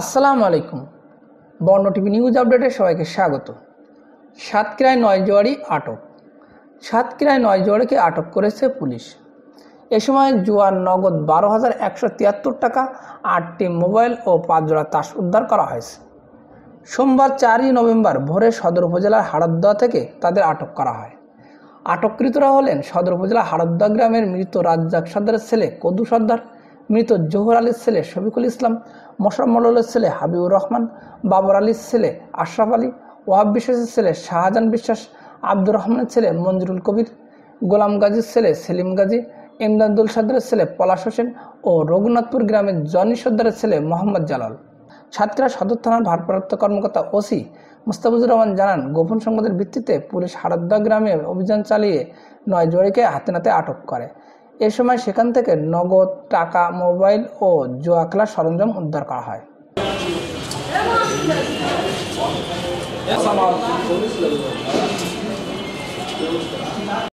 আসসালামু আলাইকুম বর্ণ টিভি নিউজ আপডেটে সবাইকে স্বাগত সাতক্রায় নয় জোয়ারি আটক সাতক্রায় নয় জোয়ারিকে আটক করেছে পুলিশ এ সময় জুয়ার নগদ বারো হাজার একশো তিয়াত্তর টাকা আটটি মোবাইল ও পাঁচ জোড়া তাস উদ্ধার করা হয়েছে সোমবার চারই নভেম্বর ভোরে সদর উপজেলার হারদ্দা থেকে তাদের আটক করা হয় আটককৃতরা হলেন সদর উপজেলা হারদ্দা গ্রামের মৃত রাজ্জাক সর্দারের ছেলে কদু সর্দার মৃত জোহর আলীর ছেলে শফিকুল ইসলাম মোশাম্মলের ছেলে হাবিবুর রহমান বাবর আলীর ছেলে আশরাফ আলী ওয়াব বিশ্বাসের ছেলে শাহজাহান বিশ্বাস আব্দুর রহমানের ছেলে মঞ্জুরুল কবির গোলাম গাজীর ছেলে সেলিম গাজী ইমদাদুল সাদ্দারের ছেলে পলাশ হোসেন ও রঘুনাথপুর গ্রামের জনি সদ্দারের ছেলে মোহাম্মদ জালাল সাতক্ষীরা সদর থানার ভারপ্রাপ্ত কর্মকর্তা ওসি মুস্তাফিজুর রহমান জানান গোপন সংবাদের ভিত্তিতে পুলিশ হারদ্দা গ্রামে অভিযান চালিয়ে নয় জড়িকে হাতে নাতে আটক করে এ সময় সেখান থেকে নগদ টাকা মোবাইল ও জোয়া খেলার সরঞ্জাম উদ্ধার করা হয়